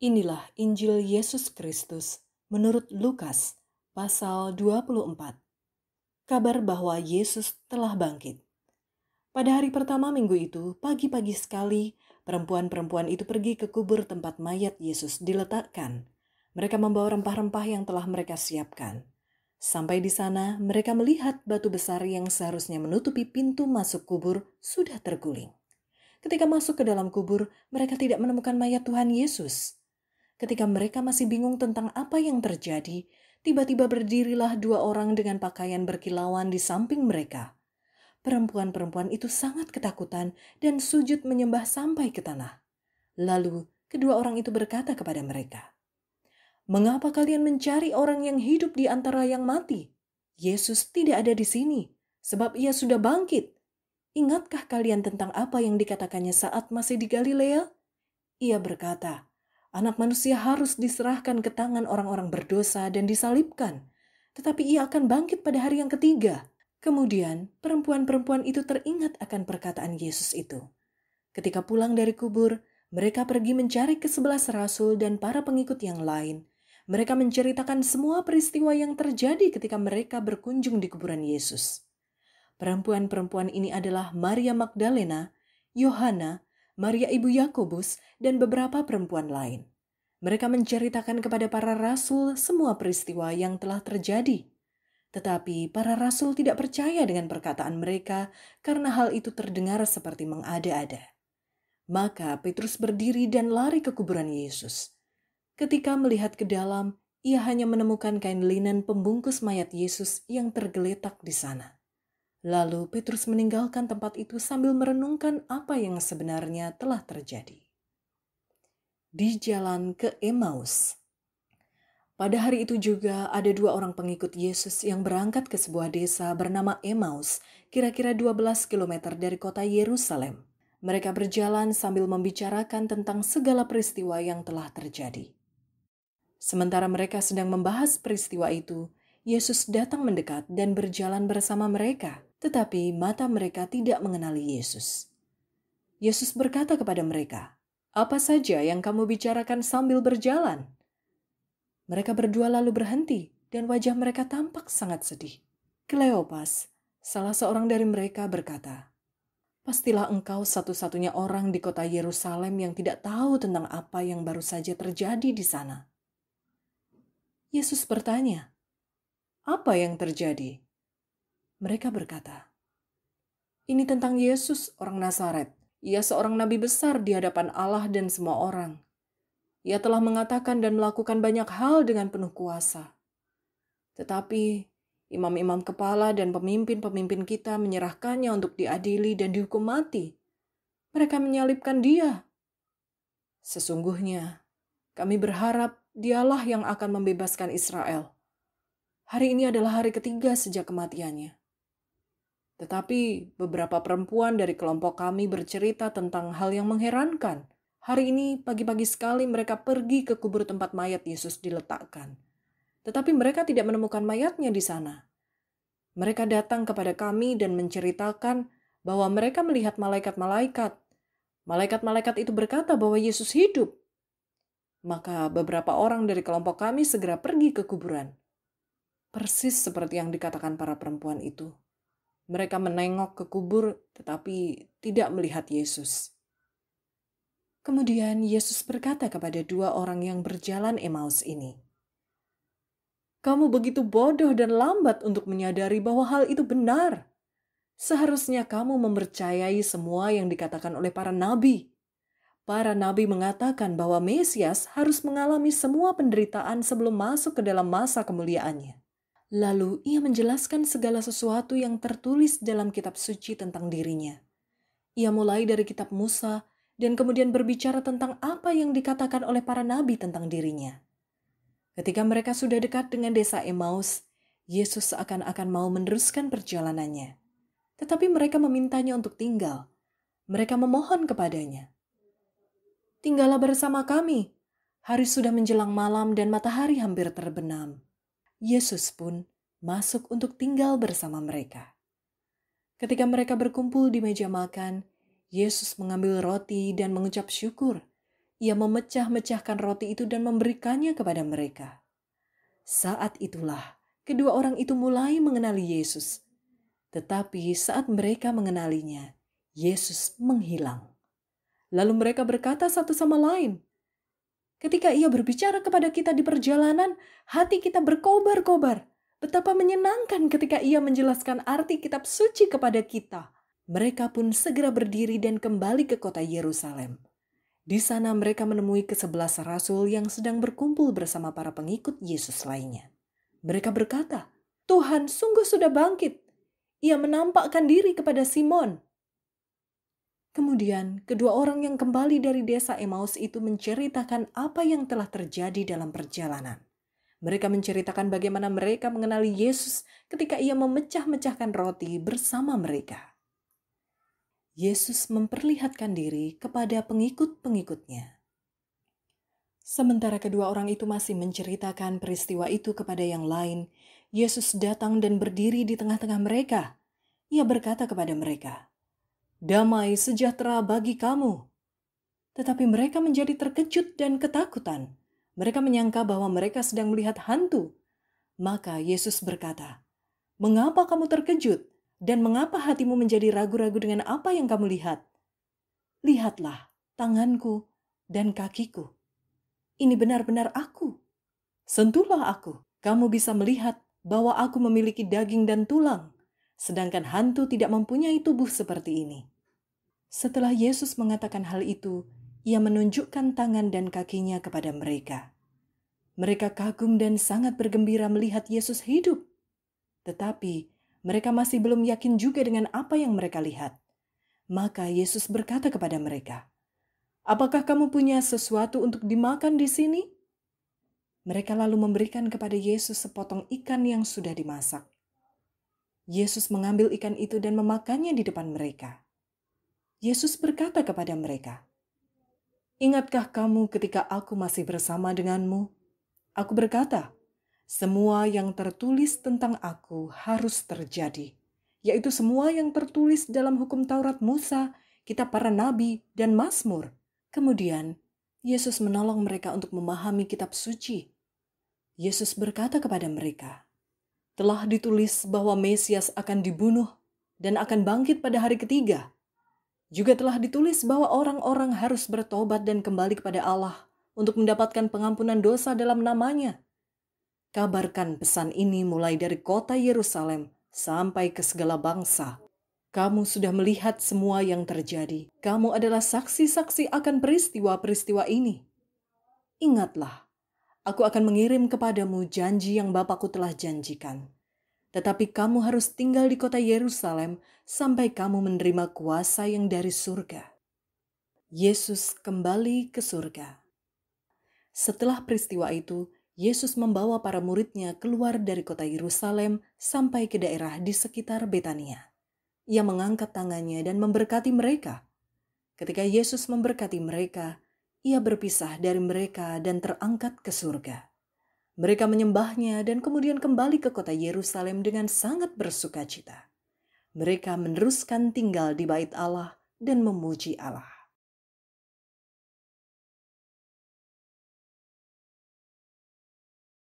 Inilah Injil Yesus Kristus menurut Lukas pasal 24. Kabar bahwa Yesus telah bangkit. Pada hari pertama minggu itu, pagi-pagi sekali, perempuan-perempuan itu pergi ke kubur tempat mayat Yesus diletakkan. Mereka membawa rempah-rempah yang telah mereka siapkan. Sampai di sana, mereka melihat batu besar yang seharusnya menutupi pintu masuk kubur sudah terguling. Ketika masuk ke dalam kubur, mereka tidak menemukan mayat Tuhan Yesus. Ketika mereka masih bingung tentang apa yang terjadi, tiba-tiba berdirilah dua orang dengan pakaian berkilauan di samping mereka. Perempuan-perempuan itu sangat ketakutan dan sujud menyembah sampai ke tanah. Lalu, kedua orang itu berkata kepada mereka, "Mengapa kalian mencari orang yang hidup di antara yang mati? Yesus tidak ada di sini, sebab ia sudah bangkit. Ingatkah kalian tentang apa yang dikatakannya saat masih di Galilea?" Ia berkata, Anak manusia harus diserahkan ke tangan orang-orang berdosa dan disalibkan, tetapi ia akan bangkit pada hari yang ketiga. Kemudian, perempuan-perempuan itu teringat akan perkataan Yesus itu. Ketika pulang dari kubur, mereka pergi mencari ke sebelah rasul dan para pengikut yang lain. Mereka menceritakan semua peristiwa yang terjadi ketika mereka berkunjung di kuburan Yesus. Perempuan-perempuan ini adalah Maria Magdalena, Yohana, Maria ibu Yakobus, dan beberapa perempuan lain. Mereka menceritakan kepada para rasul semua peristiwa yang telah terjadi. Tetapi para rasul tidak percaya dengan perkataan mereka karena hal itu terdengar seperti mengada-ada. Maka Petrus berdiri dan lari ke kuburan Yesus. Ketika melihat ke dalam, ia hanya menemukan kain linen pembungkus mayat Yesus yang tergeletak di sana. Lalu Petrus meninggalkan tempat itu sambil merenungkan apa yang sebenarnya telah terjadi. Di jalan ke Emmaus, pada hari itu juga ada dua orang pengikut Yesus yang berangkat ke sebuah desa bernama Emmaus, kira-kira 12 km dari kota Yerusalem. Mereka berjalan sambil membicarakan tentang segala peristiwa yang telah terjadi. Sementara mereka sedang membahas peristiwa itu, Yesus datang mendekat dan berjalan bersama mereka tetapi mata mereka tidak mengenali Yesus. Yesus berkata kepada mereka, "Apa saja yang kamu bicarakan sambil berjalan?" Mereka berdua lalu berhenti, dan wajah mereka tampak sangat sedih. Kleopas, salah seorang dari mereka, berkata, "Pastilah engkau satu-satunya orang di kota Yerusalem yang tidak tahu tentang apa yang baru saja terjadi di sana." Yesus bertanya, "Apa yang terjadi?" Mereka berkata, "Ini tentang Yesus, orang Nazaret. Ia seorang nabi besar di hadapan Allah dan semua orang. Ia telah mengatakan dan melakukan banyak hal dengan penuh kuasa. Tetapi imam-imam kepala dan pemimpin-pemimpin kita menyerahkannya untuk diadili dan dihukum mati. Mereka menyalibkan dia. Sesungguhnya, kami berharap dialah yang akan membebaskan Israel." Hari ini adalah hari ketiga sejak kematiannya. Tetapi beberapa perempuan dari kelompok kami bercerita tentang hal yang mengherankan. Hari ini pagi-pagi sekali mereka pergi ke kubur tempat mayat Yesus diletakkan. Tetapi mereka tidak menemukan mayatnya di sana. Mereka datang kepada kami dan menceritakan bahwa mereka melihat malaikat-malaikat. Malaikat-malaikat itu berkata bahwa Yesus hidup. Maka beberapa orang dari kelompok kami segera pergi ke kuburan. Persis seperti yang dikatakan para perempuan itu. Mereka menengok ke kubur, tetapi tidak melihat Yesus. Kemudian Yesus berkata kepada dua orang yang berjalan Emmaus ini, "Kamu begitu bodoh dan lambat untuk menyadari bahwa hal itu benar. Seharusnya kamu mempercayai semua yang dikatakan oleh para nabi." Para nabi mengatakan bahwa Mesias harus mengalami semua penderitaan sebelum masuk ke dalam masa kemuliaannya. Lalu ia menjelaskan segala sesuatu yang tertulis dalam kitab suci tentang dirinya. Ia mulai dari kitab Musa dan kemudian berbicara tentang apa yang dikatakan oleh para nabi tentang dirinya. Ketika mereka sudah dekat dengan desa Emmaus, Yesus seakan-akan mau meneruskan perjalanannya. Tetapi mereka memintanya untuk tinggal. Mereka memohon kepadanya. Tinggallah bersama kami. Hari sudah menjelang malam dan matahari hampir terbenam. Yesus pun masuk untuk tinggal bersama mereka. Ketika mereka berkumpul di meja makan, Yesus mengambil roti dan mengucap syukur. Ia memecah-mecahkan roti itu dan memberikannya kepada mereka. Saat itulah kedua orang itu mulai mengenali Yesus. Tetapi saat mereka mengenalinya, Yesus menghilang. Lalu mereka berkata satu sama lain, Ketika ia berbicara kepada kita di perjalanan, hati kita berkobar-kobar. Betapa menyenangkan ketika ia menjelaskan arti kitab suci kepada kita. Mereka pun segera berdiri dan kembali ke kota Yerusalem. Di sana mereka menemui kesebelas rasul yang sedang berkumpul bersama para pengikut Yesus lainnya. Mereka berkata, Tuhan sungguh sudah bangkit. Ia menampakkan diri kepada Simon. Kemudian, kedua orang yang kembali dari desa Emmaus itu menceritakan apa yang telah terjadi dalam perjalanan. Mereka menceritakan bagaimana mereka mengenali Yesus ketika ia memecah-mecahkan roti bersama mereka. Yesus memperlihatkan diri kepada pengikut-pengikutnya. Sementara kedua orang itu masih menceritakan peristiwa itu kepada yang lain, Yesus datang dan berdiri di tengah-tengah mereka. Ia berkata kepada mereka, damai sejahtera bagi kamu. Tetapi mereka menjadi terkejut dan ketakutan. Mereka menyangka bahwa mereka sedang melihat hantu. Maka Yesus berkata, "Mengapa kamu terkejut dan mengapa hatimu menjadi ragu-ragu dengan apa yang kamu lihat? Lihatlah tanganku dan kakiku. Ini benar-benar aku. Sentuhlah aku. Kamu bisa melihat bahwa aku memiliki daging dan tulang." sedangkan hantu tidak mempunyai tubuh seperti ini. Setelah Yesus mengatakan hal itu, ia menunjukkan tangan dan kakinya kepada mereka. Mereka kagum dan sangat bergembira melihat Yesus hidup. Tetapi mereka masih belum yakin juga dengan apa yang mereka lihat. Maka Yesus berkata kepada mereka, "Apakah kamu punya sesuatu untuk dimakan di sini?" Mereka lalu memberikan kepada Yesus sepotong ikan yang sudah dimasak. Yesus mengambil ikan itu dan memakannya di depan mereka. Yesus berkata kepada mereka, "Ingatkah kamu ketika aku masih bersama denganmu? Aku berkata, semua yang tertulis tentang aku harus terjadi, yaitu semua yang tertulis dalam hukum Taurat Musa, kitab para nabi, dan Mazmur." Kemudian Yesus menolong mereka untuk memahami kitab suci. Yesus berkata kepada mereka, telah ditulis bahwa Mesias akan dibunuh dan akan bangkit pada hari ketiga. Juga telah ditulis bahwa orang-orang harus bertobat dan kembali kepada Allah untuk mendapatkan pengampunan dosa dalam namanya. Kabarkan pesan ini mulai dari kota Yerusalem sampai ke segala bangsa. Kamu sudah melihat semua yang terjadi. Kamu adalah saksi-saksi akan peristiwa-peristiwa ini. Ingatlah, Aku akan mengirim kepadamu janji yang Bapakku telah janjikan. Tetapi kamu harus tinggal di kota Yerusalem sampai kamu menerima kuasa yang dari surga. Yesus kembali ke surga. Setelah peristiwa itu, Yesus membawa para muridnya keluar dari kota Yerusalem sampai ke daerah di sekitar Betania. Ia mengangkat tangannya dan memberkati mereka. Ketika Yesus memberkati mereka, ia berpisah dari mereka dan terangkat ke surga. Mereka menyembahnya dan kemudian kembali ke kota Yerusalem dengan sangat bersuka cita. Mereka meneruskan tinggal di bait Allah dan memuji Allah.